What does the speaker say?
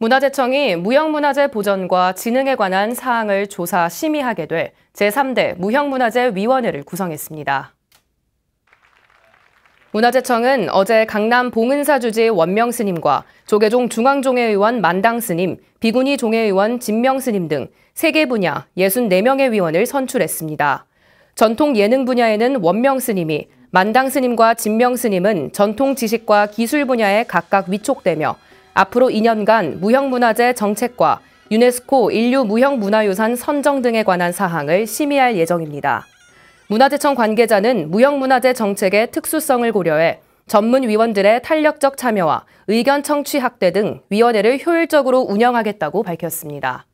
문화재청이 무형문화재 보전과 진흥에 관한 사항을 조사 심의하게 돼 제3대 무형문화재 위원회를 구성했습니다. 문화재청은 어제 강남 봉은사 주지 원명 스님과 조계종 중앙종회의원 만당 스님, 비구니 종회의원 진명 스님 등 3개 분야 64명의 위원을 선출했습니다. 전통 예능 분야에는 원명 스님이, 만당 스님과 진명 스님은 전통 지식과 기술 분야에 각각 위촉되며 앞으로 2년간 무형문화재 정책과 유네스코 인류 무형문화유산 선정 등에 관한 사항을 심의할 예정입니다. 문화재청 관계자는 무형문화재 정책의 특수성을 고려해 전문위원들의 탄력적 참여와 의견 청취 확대 등 위원회를 효율적으로 운영하겠다고 밝혔습니다.